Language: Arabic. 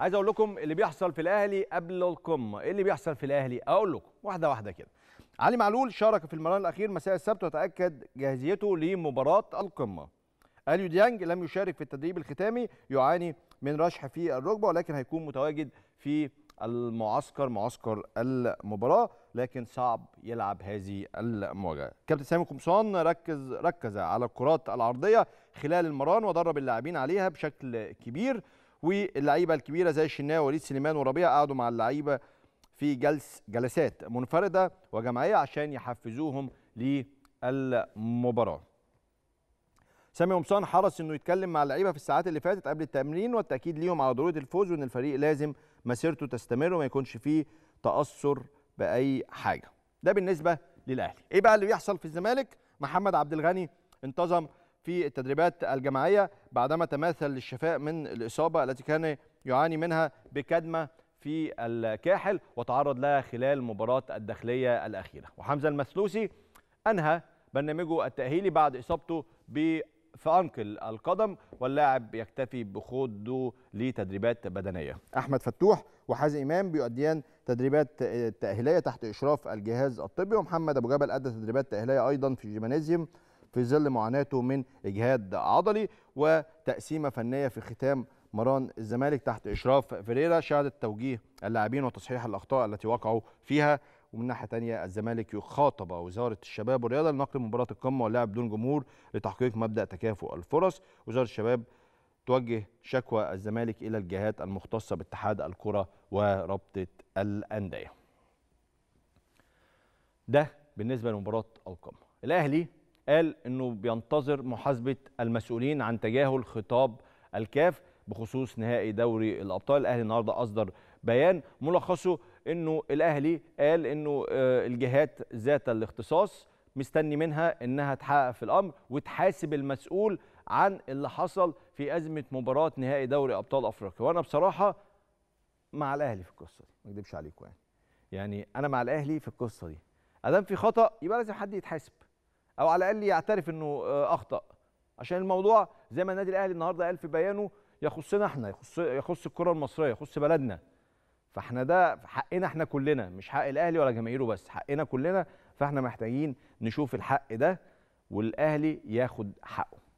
عايز اقول لكم اللي بيحصل في الاهلي قبل القمه ايه اللي بيحصل في الاهلي اقول لكم واحده واحده كده علي معلول شارك في المران الاخير مساء السبت وتاكد جاهزيته لمباراه القمه اليو ديانج لم يشارك في التدريب الختامي يعاني من رشح في الركبه ولكن هيكون متواجد في المعسكر معسكر المباراه لكن صعب يلعب هذه المواجهه كابتن سامي قمصان ركز ركز على الكرات العرضيه خلال المران ودرب اللاعبين عليها بشكل كبير واللعيبه الكبيره زي الشناوي وليد سليمان وربيع قعدوا مع اللعيبه في جلس جلسات منفرده وجماعيه عشان يحفزوهم للمباراه. سامي قمصان حرص انه يتكلم مع اللعيبه في الساعات اللي فاتت قبل التمرين والتاكيد ليهم على ضروره الفوز وان الفريق لازم مسيرته تستمر وما يكونش فيه تاثر باي حاجه. ده بالنسبه للاهلي. ايه بقى اللي بيحصل في الزمالك؟ محمد عبد الغني انتظم في التدريبات الجماعية بعدما تماثل الشفاء من الإصابة التي كان يعاني منها بكدمة في الكاحل وتعرض لها خلال مباراة الداخلية الأخيرة وحمزة المسلوسي أنهى برنامجه التأهيلي بعد إصابته ب في أنقل القدم واللاعب يكتفي بخوضه لتدريبات بدنية أحمد فتوح وحازم إمام بيؤديان تدريبات تأهيلية تحت إشراف الجهاز الطبي ومحمد أبو جبل أدى تدريبات تأهيلية أيضا في جيمانيزيوم في ظل معاناته من اجهاد عضلي وتقسيمه فنيه في ختام مران الزمالك تحت اشراف فيريرا شهدت توجيه اللاعبين وتصحيح الاخطاء التي وقعوا فيها ومن ناحيه ثانيه الزمالك يخاطب وزاره الشباب والرياضه لنقل مباراه القمه واللعب بدون جمهور لتحقيق مبدا تكافؤ الفرص وزاره الشباب توجه شكوى الزمالك الى الجهات المختصه باتحاد الكره ورابطه الانديه ده بالنسبه لمباراه القمه الاهلي قال انه بينتظر محاسبه المسؤولين عن تجاهل خطاب الكاف بخصوص نهائي دوري الابطال الاهلي النهارده اصدر بيان ملخصه انه الاهلي قال انه آه، الجهات ذات الاختصاص مستني منها انها تحقق في الامر وتحاسب المسؤول عن اللي حصل في ازمه مباراه نهائي دوري ابطال افريقيا وانا بصراحه مع الاهلي في القصه دي ما اكذبش عليكم يعني يعني انا مع الاهلي في القصه دي ادام في خطا يبقى لازم حد يتحاسب او على الاقل يعترف انه آه، اخطا عشان الموضوع زي ما النادي الاهلي النهارده قال في بيانه يخصنا احنا يخص يخص الكره المصريه يخص بلدنا فاحنا ده حقنا احنا كلنا مش حق الاهلي ولا جماهيره بس حقنا كلنا فاحنا محتاجين نشوف الحق ده والاهلي ياخد حقه